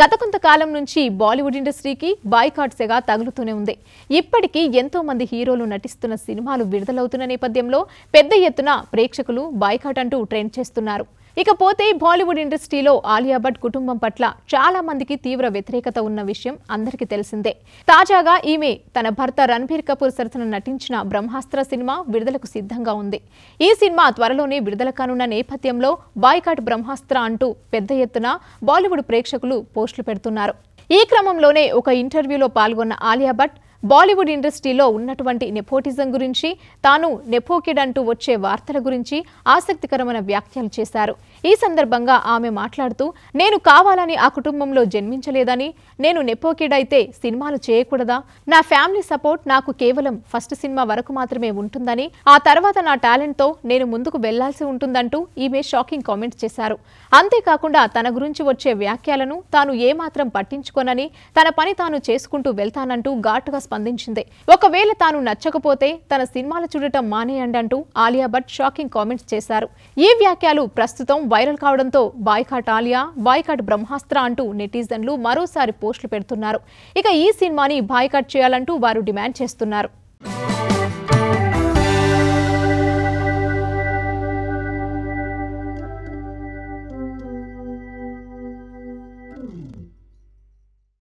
గత కొంతకాలం నుంచి బాలీవుడ్ ఇండస్ట్రీకి బాయ్కాట్ సెగ తగులుతూనే ఉంది ఇప్పటికీ ఎంతో మంది హీరోలు నటిస్తున్న సినిమాలు విడుదలవుతున్న నేపథ్యంలో పెద్ద ఎత్తున ప్రేక్షకులు బాయ్కాట్ అంటూ ట్రెండ్ చేస్తున్నారు ఇకపోతే బాలీవుడ్ ఇండస్ట్రీలో ఆలియా భట్ కుటుంబం పట్ల చాలా మందికి తీవ్ర వ్యతిరేకత ఉన్న విషయం అందరికీ తెలిసిందే తాజాగా ఈమె తన భర్త రణ్బీర్ కపూర్ సరసన నటించిన బ్రహ్మాస్త్ర సినిమా విడుదలకు సిద్ధంగా ఉంది ఈ సినిమా త్వరలోనే విడుదల కానున్న నేపథ్యంలో బాయ్కాట్ బ్రహ్మాస్త్ర అంటూ పెద్ద ఎత్తున బాలీవుడ్ ప్రేక్షకులు పోస్టులు పెడుతున్నారు ఈ క్రమంలోనే ఒక ఇంటర్వ్యూలో పాల్గొన్న ఆలియా భట్ బాలీవుడ్ ఇండస్ట్రీలో ఉన్నటువంటి నెపోటిజం గురించి తాను నెపోకిడ్ అంటూ వచ్చే వార్తల గురించి ఆసక్తికరమైన వ్యాఖ్యలు చేశారు ఈ సందర్భంగా ఆమె మాట్లాడుతూ నేను కావాలని ఆ కుటుంబంలో జన్మించలేదని నేను నెపోకిడ్ అయితే సినిమాలు చేయకూడదా నా ఫ్యామిలీ సపోర్ట్ నాకు కేవలం ఫస్ట్ సినిమా వరకు మాత్రమే ఉంటుందని ఆ తర్వాత నా టాలెంట్తో నేను ముందుకు వెళ్లాల్సి ఉంటుందంటూ ఈమె షాకింగ్ కామెంట్ చేశారు అంతేకాకుండా తన గురించి వచ్చే వ్యాఖ్యలను తాను ఏమాత్రం పట్టించుకోనని తన పని తాను చేసుకుంటూ వెళ్తానంటూ ఘాటుగా స్పందించింది ఒకవేళ తాను నచ్చకపోతే తన సినిమాలు చూడటం మానేయండి అంటూ ఆలియా భట్ షాకింగ్ కామెంట్స్ చేశారు ఈ వ్యాఖ్యలు ప్రస్తుతం వైరల్ కావడంతో బాయ్కాట్ ఆలియా బాయ్కాట్ బ్రహ్మాస్త్ర అంటూ నెటిజన్లు మరోసారి పోస్టులు పెడుతున్నారు ఇక ఈ సినిమాని బాయ్కాట్ చేయాలంటూ వారు డిమాండ్ చేస్తున్నారు